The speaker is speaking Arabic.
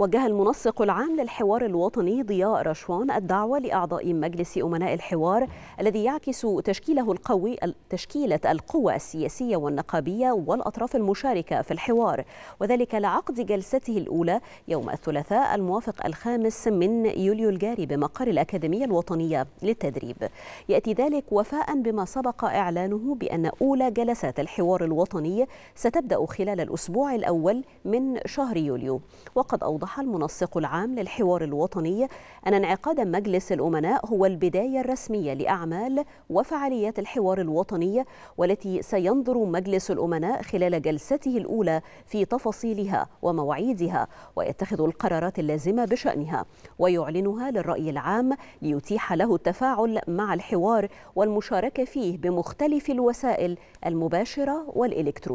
وجه المنسق العام للحوار الوطني ضياء رشوان الدعوة لأعضاء مجلس أمناء الحوار الذي يعكس تشكيله القوي تشكيلة القوى السياسية والنقابية والأطراف المشاركة في الحوار وذلك لعقد جلسته الأولى يوم الثلاثاء الموافق الخامس من يوليو الجاري بمقر الأكاديمية الوطنية للتدريب يأتي ذلك وفاء بما سبق إعلانه بأن أولى جلسات الحوار الوطني ستبدأ خلال الأسبوع الأول من شهر يوليو وقد أوضح أوضح المنسق العام للحوار الوطني أن انعقاد مجلس الأمناء هو البداية الرسمية لأعمال وفعاليات الحوار الوطني والتي سينظر مجلس الأمناء خلال جلسته الأولى في تفاصيلها ومواعيدها ويتخذ القرارات اللازمة بشأنها ويعلنها للرأي العام ليتيح له التفاعل مع الحوار والمشاركة فيه بمختلف الوسائل المباشرة والإلكترونية